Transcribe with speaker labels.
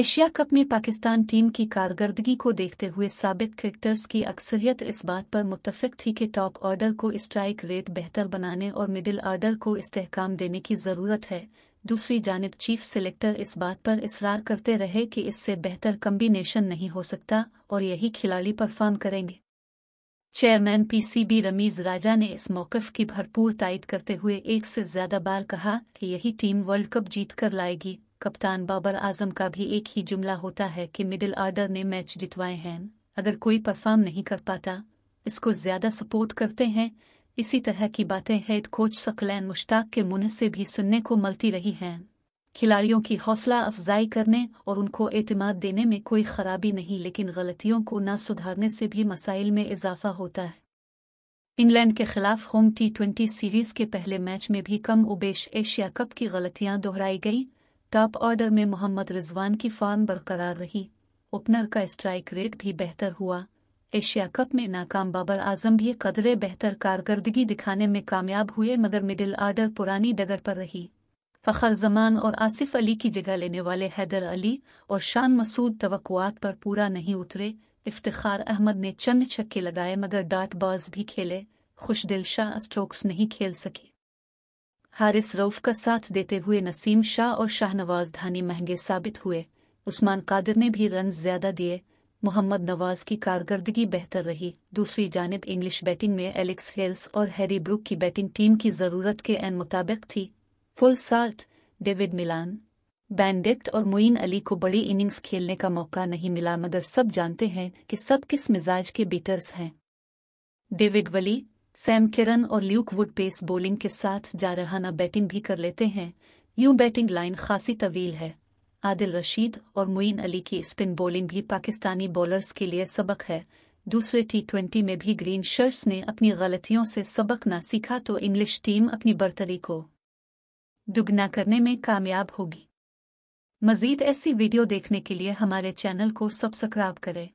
Speaker 1: Asia cup में Pakistan team की कारकर्दगी को देखते हुए सबक क्रिकेटर्स की अक्सरियत इस बात पर मुतफिक थी कि टॉप ऑर्डर को स्ट्राइक रेट बेहतर बनाने और मिडिल ऑर्डर को इस्तेकाम देने की ज़रूरत है दूसरी जानब चीफ सिलेक्टर इस बात पर इसरार करते रहे कि इससे बेहतर कम्बिनेशन नहीं हो सकता और यही खिलाड़ी परफॉर्म करेंगे चेयरमैन पीसीबी रमीज राजा ने इस मौकफ की भरपूर तायद करते हुए एक से ज्यादा बार कहा कि यही टीम वर्ल्ड कप जीत कर लाएगी कप्तान बाबर आजम का भी एक ही जुमला होता है कि मिडिल आर्डर ने मैच जितवाए हैं अगर कोई परफॉर्म नहीं कर पाता इसको ज्यादा सपोर्ट करते हैं इसी तरह की बातें हेड कोच सकलैन मुश्ताक के मुन से भी सुनने को मिलती रही हैं खिलाड़ियों की हौसला अफजाई करने और उनको एतमाद देने में कोई खराबी नहीं लेकिन गलतियों को न सुधारने से भी मसाइल में इजाफा होता है इंग्लैंड के खिलाफ होम टी ट्वेंटी सीरीज के पहले मैच में भी कम उबेश एशिया कप की गलतियां दोहराई गईं टॉप ऑर्डर में मोहम्मद रिजवान की फॉर्म बरकरार रही ओपनर का स्ट्राइक रेट भी बेहतर हुआ एशिया कप में नाकाम बाबर आजम भी कदरे बेहतर कारकर्दगी दिखाने में कामयाब हुए मगर मिडिल आर्डर पुरानी डगर पर रही फ़खर जमान और आसिफ अली की जगह लेने वाले हैदर अली और शान मसूद तवक़ात पर पूरा नहीं उतरे इफ्तार अहमद ने चंद छक्के लगाए मगर डाट बॉज भी खेले खुशदिल शाह स्ट्रोक्स नहीं खेल सके हारिस रऊफ का साथ देते हुए नसीम शाह और शाहनवाज धानी महंगे साबित हुए उस्मान कादिर ने भी रन ज्यादा दिए मोहम्मद नवाज की कारकर्दगी बेहतर रही दूसरी जानब इंग्लिश बैटिंग में एलेक्स हेल्स और हैरी ब्रुक की बैटिंग टीम की ज़रूरत के एन मुताबिक थी फुल साल्ट डेविड मिलान बैंडेट और मुइन अली को बड़ी इनिंग्स खेलने का मौका नहीं मिला मगर सब जानते हैं कि सब किस मिजाज के बीटर्स हैं डेविड वली सैम किरन और ल्यूक वुड पेस बोलिंग के साथ जा रहाना बैटिंग भी कर लेते हैं यूं बैटिंग लाइन खासी तवील है आदिल रशीद और मुइन अली की स्पिन बॉलिंग भी पाकिस्तानी बॉलर्स के लिए सबक है दूसरे टी ट्वेंटी में भी ग्रीन शर्ट्स ने अपनी गलतियों से सबक ना सीखा तो इंग्लिश टीम अपनी बर्तरी को दुगना करने में कामयाब होगी मजीद ऐसी वीडियो देखने के लिए हमारे चैनल को सब्सक्राइब करें